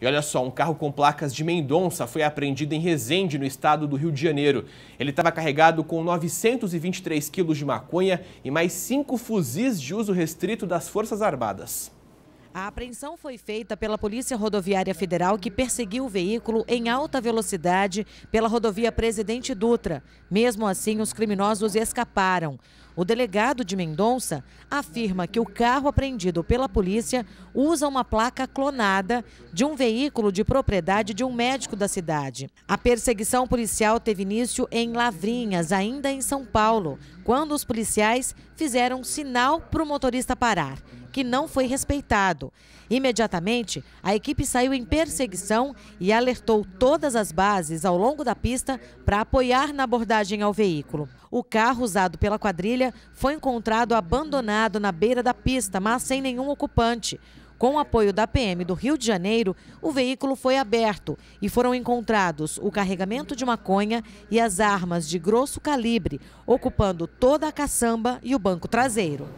E olha só, um carro com placas de Mendonça foi apreendido em Resende, no estado do Rio de Janeiro. Ele estava carregado com 923 quilos de maconha e mais cinco fuzis de uso restrito das Forças Armadas. A apreensão foi feita pela Polícia Rodoviária Federal, que perseguiu o veículo em alta velocidade pela rodovia Presidente Dutra. Mesmo assim, os criminosos escaparam. O delegado de Mendonça afirma que o carro apreendido pela polícia usa uma placa clonada de um veículo de propriedade de um médico da cidade. A perseguição policial teve início em Lavrinhas, ainda em São Paulo, quando os policiais fizeram sinal para o motorista parar que não foi respeitado. Imediatamente, a equipe saiu em perseguição e alertou todas as bases ao longo da pista para apoiar na abordagem ao veículo. O carro usado pela quadrilha foi encontrado abandonado na beira da pista, mas sem nenhum ocupante. Com o apoio da PM do Rio de Janeiro, o veículo foi aberto e foram encontrados o carregamento de maconha e as armas de grosso calibre, ocupando toda a caçamba e o banco traseiro.